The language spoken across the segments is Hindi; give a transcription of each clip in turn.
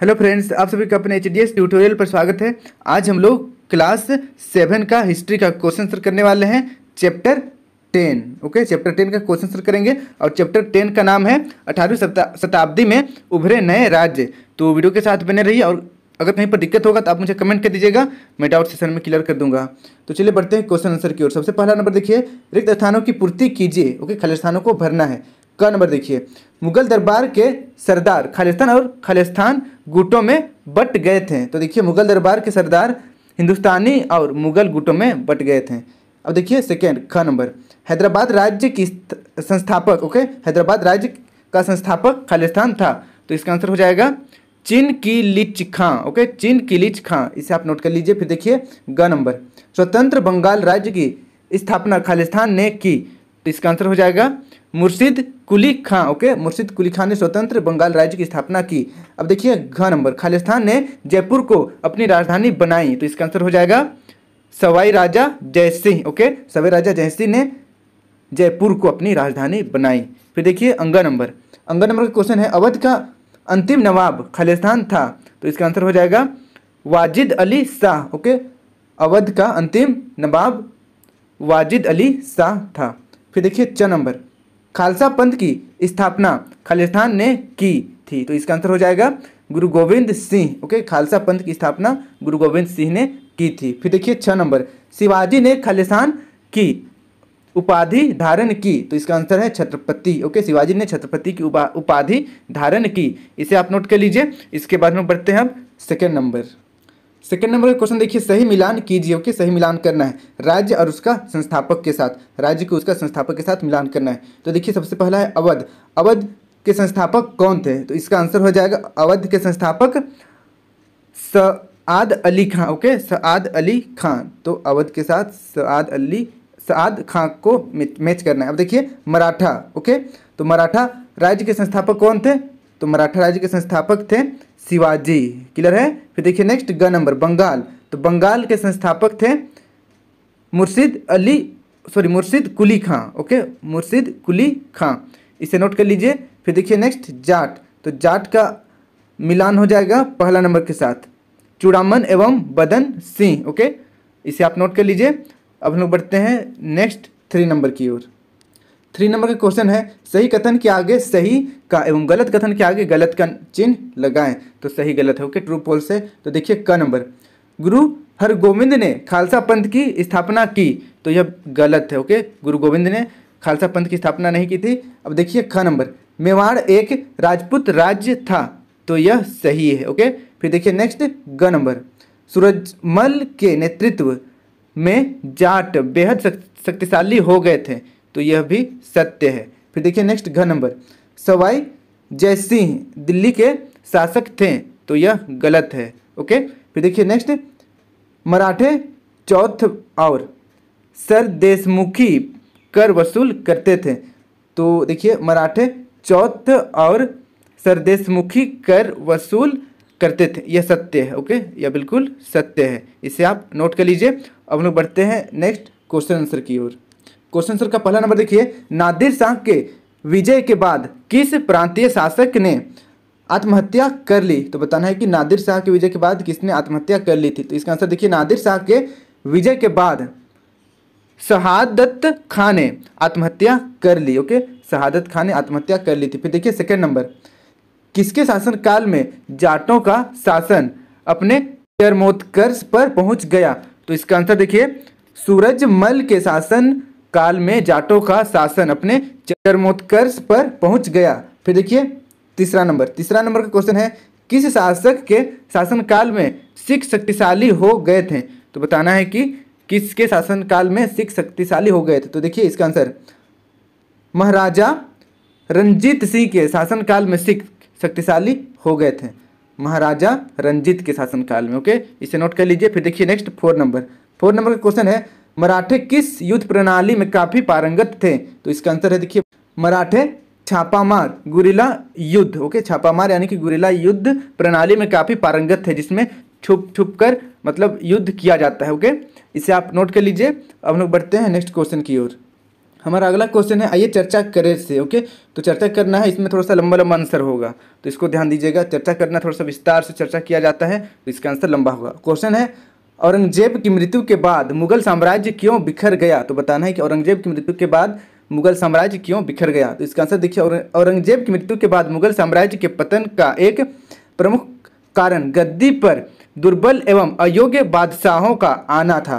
हेलो फ्रेंड्स आप सभी का अपने एच डी एस ट्यूटोरियल पर स्वागत है आज हम लोग क्लास सेवन का हिस्ट्री का क्वेश्चन सर करने वाले हैं chapter ten okay chapter ten का क्वेश्चन सर करेंगे और चैप्टर टेन का नाम है अठारहवीं शताब्दी में उभरे नए राज्य तो वीडियो के साथ बने रहिए और अगर कहीं पर दिक्कत होगा तो आप मुझे कमेंट कर दीजिएगा मैं डाउट सेशन में क्लियर कर दूंगा तो चलिए बढ़ते हैं क्वेश्चन आंसर की ओर सबसे पहला नंबर देखिए रिक्त स्थानों की पूर्ति कीजिए ओके खाली स्थानों को भरना है का नंबर देखिए मुगल दरबार के सरदार खालिस्तान और खालिस्तान गुटों में बट गए थे तो देखिए मुगल दरबार के सरदार हिंदुस्तानी और मुगल गुटों में बट गए थे अब देखिए सेकेंड ख नंबर हैदराबाद राज्य की संस्थापक ओके हैदराबाद राज्य का संस्थापक खालिस्तान था तो इसका आंसर हो जाएगा चीन की लिच खां ओके चीन की लिच खां इसे आप नोट कर लीजिए फिर देखिए ग नंबर स्वतंत्र बंगाल राज्य की स्थापना खालिस्तान ने की तो इसका आंसर हो जाएगा मुर्शिद कुली खां ओके मुर्शिद कुली खां ने स्वतंत्र बंगाल राज्य की स्थापना की अब देखिए घ नंबर खालिस्तान ने जयपुर को अपनी राजधानी बनाई तो इसका आंसर हो जाएगा सवाई राजा सिंह ओके सवाई राजा सिंह ने जयपुर को अपनी राजधानी बनाई फिर देखिए अंगा नंबर अंगा नंबर का क्वेश्चन है अवध का अंतिम नवाब खालिस्तान था तो इसका आंसर हो जाएगा वाजिद अली शाह ओके अवध का अंतिम नवाब वाजिद अली शाह था फिर देखिए च नंबर खालसा पंथ की स्थापना खालिस्तान ने की थी तो इसका आंसर हो जाएगा गुरु गोविंद सिंह ओके खालसा पंथ की स्थापना गुरु गोविंद सिंह ने की थी फिर देखिए छः नंबर शिवाजी ने खालिस्तान की उपाधि धारण की तो इसका आंसर है छत्रपति ओके शिवाजी ने छत्रपति की उपाधि धारण की इसे आप नोट कर लीजिए इसके बाद में बढ़ते हैं हम सेकेंड नंबर सेकेंड नंबर का क्वेश्चन देखिए सही मिलान कीजिए ओके सही मिलान करना है राज्य और उसका संस्थापक के साथ राज्य को उसका संस्थापक के साथ मिलान करना है तो देखिए सबसे पहला है अवध अवध के संस्थापक कौन थे तो इसका आंसर हो जाएगा अवध के संस्थापक आद अली खां ओके आद अली खां तो अवध के साथ आद अली आद खां को मैच करना है अब देखिए मराठा ओके तो मराठा राज्य के संस्थापक कौन थे तो मराठा राज्य के संस्थापक थे शिवाजी क्लियर है फिर देखिए नेक्स्ट ग नंबर बंगाल तो बंगाल के संस्थापक थे मुर्शिद अली सॉरी मुर्शिद कुली खां ओके मुर्शिद कुली खां इसे नोट कर लीजिए फिर देखिए नेक्स्ट जाट तो जाट का मिलान हो जाएगा पहला नंबर के साथ चूड़ामन एवं बदन सिंह ओके इसे आप नोट कर लीजिए अब हम लोग बढ़ते हैं नेक्स्ट थ्री नंबर की ओर थ्री नंबर का क्वेश्चन है सही कथन के आगे सही का एवं गलत कथन के आगे गलत का चिन्ह लगाएं तो सही गलत है ओके ट्रू पोल से तो देखिए क नंबर गुरु हरगोविंद ने खालसा पंथ की स्थापना की तो यह गलत है ओके गुरु गोविंद ने खालसा पंथ की स्थापना नहीं की थी अब देखिए ख नंबर मेवाड़ एक राजपूत राज्य था तो यह सही है ओके फिर देखिए नेक्स्ट ग नंबर सूरजमल के नेतृत्व में जाट बेहद शक्तिशाली हो गए थे तो यह भी सत्य है फिर देखिए नेक्स्ट घ नंबर सवाई जय सिंह दिल्ली के शासक थे तो यह गलत है ओके फिर देखिए नेक्स्ट मराठे चौथ और सर देशमुखी कर वसूल करते थे तो देखिए मराठे चौथ और सर देशमुखी कर वसूल करते थे यह सत्य है ओके यह बिल्कुल सत्य है इसे आप नोट कर लीजिए अब लोग बढ़ते हैं नेक्स्ट क्वेश्चन आंसर की ओर क्वेश्चन सर का पहला नंबर देखिए नादिर शाह के विजय के बाद किस प्रांतीय शासक ने आत्महत्या कर ली तो बताना है कि नादिर शाह के विजय के बाद किसने आत्महत्या कर ली थी तो इसका आंसर देखिए नादिर शाह के विजय के बाद शहादत खान ने आत्महत्या कर ली ओके शहादत खान ने आत्महत्या कर ली थी फिर देखिए सेकंड नंबर किसके शासनकाल में जाटों का शासन अपने चरमोत्कर्ष पर पहुंच गया तो इसका आंसर देखिए सूरजमल के शासन काल में जाटों का शासन अपने चरमोत्कर्ष पर पहुंच गया फिर देखिए तीसरा नंबर तीसरा नंबर का क्वेश्चन है किस शासक के शासनकाल में सिख शक्तिशाली हो गए थे तो बताना है कि किसके शासनकाल में सिख शक्तिशाली हो गए थे तो देखिए इसका आंसर महाराजा रंजीत सिंह के शासनकाल में सिख शक्तिशाली हो गए थे महाराजा रंजीत के शासनकाल में ओके इसे नोट कर लीजिए फिर देखिए next four number four number का क्वेश्चन है मराठे किस युद्ध प्रणाली में काफ़ी पारंगत थे तो इसका आंसर है देखिए मराठे छापामार गुरिला युद्ध ओके छापामार यानी कि गुरिला युद्ध प्रणाली में काफ़ी पारंगत थे जिसमें छुप छुप कर मतलब युद्ध किया जाता है ओके इसे आप नोट कर लीजिए अब हम लोग बढ़ते हैं नेक्स्ट क्वेश्चन की ओर हमारा अगला क्वेश्चन है आइए चर्चा करें से ओके तो चर्चा करना है इसमें थोड़ा सा लंबा लंबा आंसर होगा तो इसको ध्यान दीजिएगा चर्चा करना थोड़ा सा विस्तार से चर्चा किया जाता है तो इसका आंसर लंबा होगा क्वेश्चन है औरंगजेब की मृत्यु के बाद मुगल साम्राज्य क्यों बिखर गया तो बताना है कि औरंगजेब की मृत्यु के बाद मुगल साम्राज्य क्यों बिखर गया तो इसका आंसर देखिए औरंगजेब की मृत्यु के बाद मुगल साम्राज्य के पतन का एक प्रमुख कारण गद्दी पर दुर्बल एवं अयोग्य बादशाहों का आना था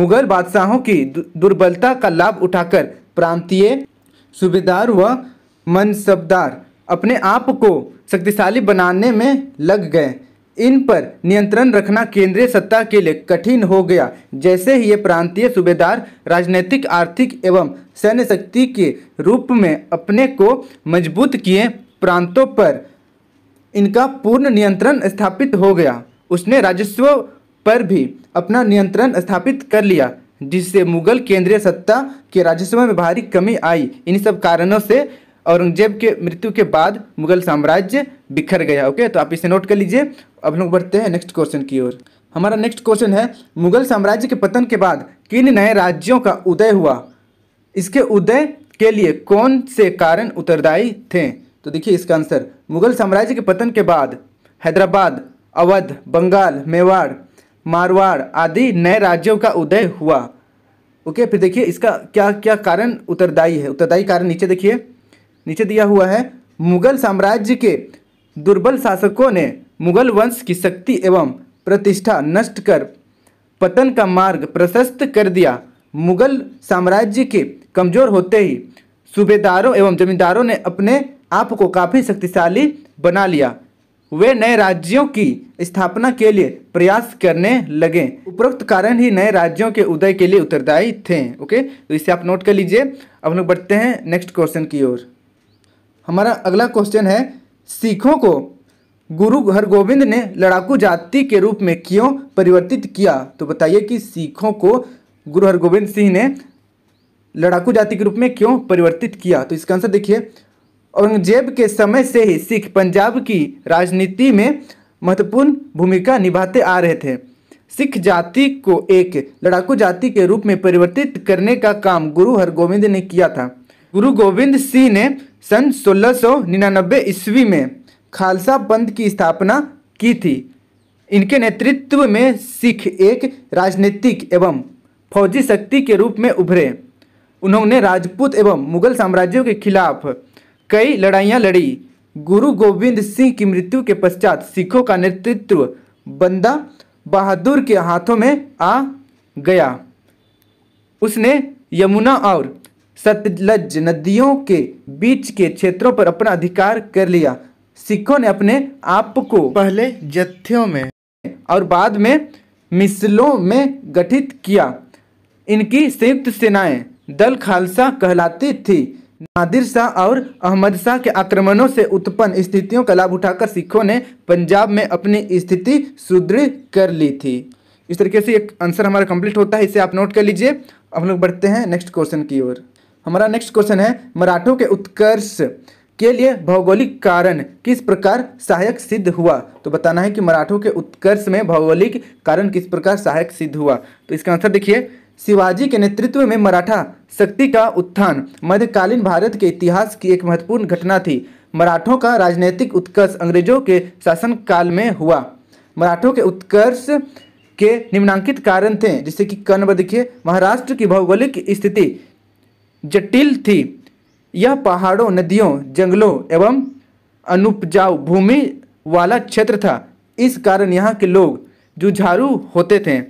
मुगल बादशाहों की दुर्बलता का लाभ उठाकर प्रांतीय सूबेदार व मनसबदार अपने आप को शक्तिशाली बनाने में लग गए इन पर नियंत्रण रखना केंद्रीय सत्ता के लिए कठिन हो गया जैसे ही ये प्रांतीय सूबेदार राजनीतिक आर्थिक एवं सैन्य शक्ति के रूप में अपने को मजबूत किए प्रांतों पर इनका पूर्ण नियंत्रण स्थापित हो गया उसने राजस्व पर भी अपना नियंत्रण स्थापित कर लिया जिससे मुगल केंद्रीय सत्ता के राजस्व में भारी कमी आई इन सब कारणों से औरंगजेब के मृत्यु के बाद मुगल साम्राज्य बिखर गया ओके तो आप इसे नोट कर लीजिए अब लोग बढ़ते हैं नेक्स्ट क्वेश्चन की ओर हमारा नेक्स्ट क्वेश्चन है मुगल साम्राज्य के पतन के बाद किन नए राज्यों का उदय हुआ इसके उदय के लिए कौन से कारण उत्तरदायी थे तो देखिए इसका आंसर मुगल साम्राज्य के पतन के बाद हैदराबाद अवध बंगाल मेवाड़ मारवाड़ आदि नए राज्यों का उदय हुआ ओके फिर देखिए इसका क्या क्या कारण उत्तरदायी है उत्तरदायी कारण नीचे देखिए नीचे दिया हुआ है मुगल साम्राज्य के दुर्बल शासकों ने मुगल वंश की शक्ति एवं प्रतिष्ठा नष्ट कर पतन का मार्ग प्रशस्त कर दिया मुगल साम्राज्य के कमजोर होते ही सूबेदारों एवं जमींदारों ने अपने आप को काफ़ी शक्तिशाली बना लिया वे नए राज्यों की स्थापना के लिए प्रयास करने लगे उपरोक्त कारण ही नए राज्यों के उदय के लिए उत्तरदायी थे ओके तो इसे आप नोट कर लीजिए अब लोग बढ़ते हैं नेक्स्ट क्वेश्चन की ओर हमारा अगला क्वेश्चन है सिखों को गुरु हरगोविंद ने लड़ाकू जाति के रूप में क्यों परिवर्तित किया तो बताइए कि सिखों को गुरु हरगोविंद सिंह ने लड़ाकू जाति के रूप में क्यों परिवर्तित किया तो इसका आंसर देखिए औरंगजेब के समय से ही सिख पंजाब की राजनीति में महत्वपूर्ण भूमिका निभाते आ रहे थे सिख जाति को एक लड़ाकू जाति के रूप में परिवर्तित करने का काम गुरु हरगोविंद ने किया था गुरु गोविंद सिंह ने सन 1699 ईस्वी में खालसा पंथ की स्थापना की थी इनके नेतृत्व में सिख एक राजनीतिक एवं फौजी शक्ति के रूप में उभरे उन्होंने राजपूत एवं मुगल साम्राज्यों के खिलाफ कई लड़ाइयाँ लड़ी गुरु गोविंद सिंह की मृत्यु के पश्चात सिखों का नेतृत्व बंदा बहादुर के हाथों में आ गया उसने यमुना और सतलज नदियों के बीच के क्षेत्रों पर अपना अधिकार कर लिया सिखों ने अपने आप को पहले जत्थियों में और बाद में मिसलों में गठित किया इनकी संयुक्त सेनाएं दल खालसा कहलाती थी नादिर शाह और अहमद शाह के आक्रमणों से उत्पन्न स्थितियों का लाभ उठाकर सिखों ने पंजाब में अपनी स्थिति सुदृढ़ कर ली थी इस तरीके से एक आंसर हमारा कंप्लीट होता है इसे आप नोट कर लीजिए हम लोग बढ़ते हैं नेक्स्ट क्वेश्चन की ओर हमारा नेक्स्ट क्वेश्चन है मराठों के उत्कर्ष के लिए भौगोलिक कारण किस प्रकार सहायक सिद्ध हुआ तो बताना है कि मराठों के उत्कर्ष में भौगोलिक कारण किस प्रकार सहायक सिद्ध हुआ तो इसका आंसर देखिए शिवाजी के नेतृत्व में मराठा शक्ति का उत्थान मध्यकालीन भारत के इतिहास की एक महत्वपूर्ण घटना थी मराठों का राजनीतिक उत्कर्ष अंग्रेजों के शासनकाल में हुआ मराठों के उत्कर्ष के निम्नांकित कारण थे जैसे कि कर्ण देखिए महाराष्ट्र की भौगोलिक स्थिति जटिल थी यह पहाड़ों नदियों जंगलों एवं अनुपजाऊ भूमि वाला क्षेत्र था इस कारण यहाँ के लोग जुझारू होते थे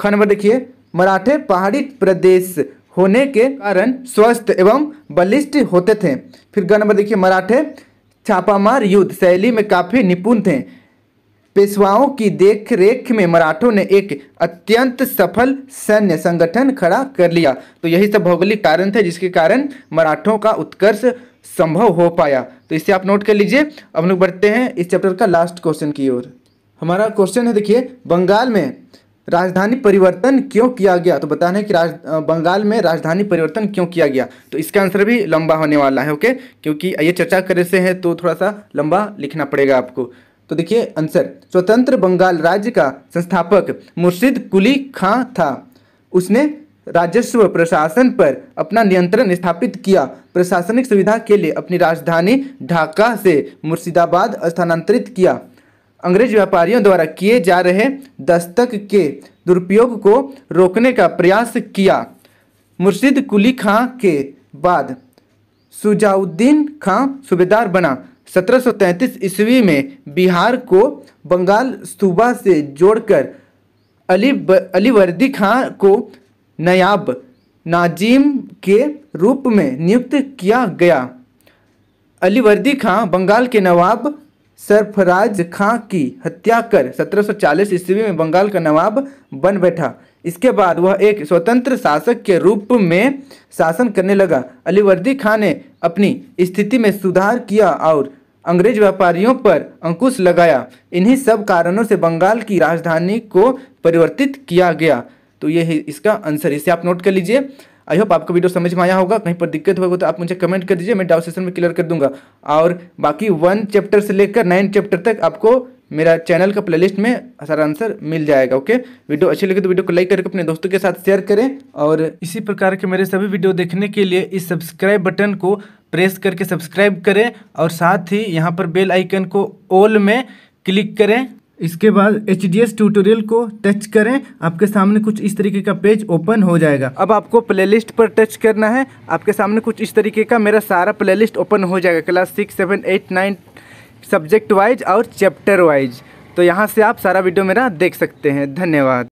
खन नंबर देखिए मराठे पहाड़ी प्रदेश होने के कारण स्वस्थ एवं बलिष्ठ होते थे फिर ग देखिए मराठे छापामार युद्ध शैली में काफ़ी निपुण थे पेशवाओं की देखरेख में मराठों ने एक अत्यंत सफल सैन्य संगठन खड़ा कर लिया तो यही सब भौगोलिक कारण थे जिसके कारण मराठों का उत्कर्ष संभव हो पाया तो इसे आप नोट कर लीजिए अब लोग बढ़ते हैं इस चैप्टर का लास्ट क्वेश्चन की ओर हमारा क्वेश्चन है देखिए बंगाल में राजधानी परिवर्तन क्यों किया गया तो बताना है कि राज बंगाल में राजधानी परिवर्तन क्यों किया गया तो इसका आंसर भी लंबा होने वाला है ओके क्योंकि ये चर्चा करे से है तो थोड़ा सा लंबा लिखना पड़ेगा आपको तो देखिए आंसर स्वतंत्र बंगाल राज्य का संस्थापक मुर्शिद कुली खां था उसने राजस्व प्रशासन पर अपना नियंत्रण स्थापित किया प्रशासनिक सुविधा के लिए अपनी राजधानी ढाका से मुर्शिदाबाद स्थानांतरित किया अंग्रेज व्यापारियों द्वारा किए जा रहे दस्तक के दुरुपयोग को रोकने का प्रयास किया मुर्शिद कुली खां के बाद सुजाउद्दीन खां सूबेदार बना 1733 ईस्वी में बिहार को बंगाल सूबा से जोड़कर अली अलीवर्दी खां को नयाब नाजिम के रूप में नियुक्त किया गया अलीवर्दी खां बंगाल के नवाब सरफराज खां की हत्या कर 1740 ईस्वी में बंगाल का नवाब बन बैठा इसके बाद वह एक स्वतंत्र शासक के रूप में शासन करने लगा अलीवर्दी खां ने अपनी स्थिति में सुधार किया और अंग्रेज व्यापारियों पर अंकुश लगाया इन्हीं सब कारणों से बंगाल की राजधानी को परिवर्तित किया गया तो ये इसका आंसर इसे आप नोट कर लीजिए आई होप आपको वीडियो समझ में आया होगा कहीं पर दिक्कत होगा तो आप मुझे कमेंट कर दीजिए मैं डाउट सेशन में क्लियर कर दूंगा और बाकी वन चैप्टर से लेकर नाइन चैप्टर तक आपको मेरा चैनल का प्लेलिस्ट में सारा आंसर मिल जाएगा ओके वीडियो अच्छी लगे तो वीडियो को लाइक करके अपने दोस्तों के साथ शेयर करें और इसी प्रकार के मेरे सभी वीडियो देखने के लिए इस सब्सक्राइब बटन को प्रेस करके सब्सक्राइब करें और साथ ही यहाँ पर बेल आइकन को ऑल में क्लिक करें इसके बाद एच डी एस ट्यूटोरियल को टच करें आपके सामने कुछ इस तरीके का पेज ओपन हो जाएगा अब आपको प्लेलिस्ट पर टच करना है आपके सामने कुछ इस तरीके का मेरा सारा प्लेलिस्ट ओपन हो जाएगा class six seven eight nine subject wise और चैप्टर वाइज तो यहाँ से आप सारा वीडियो मेरा देख सकते हैं धन्यवाद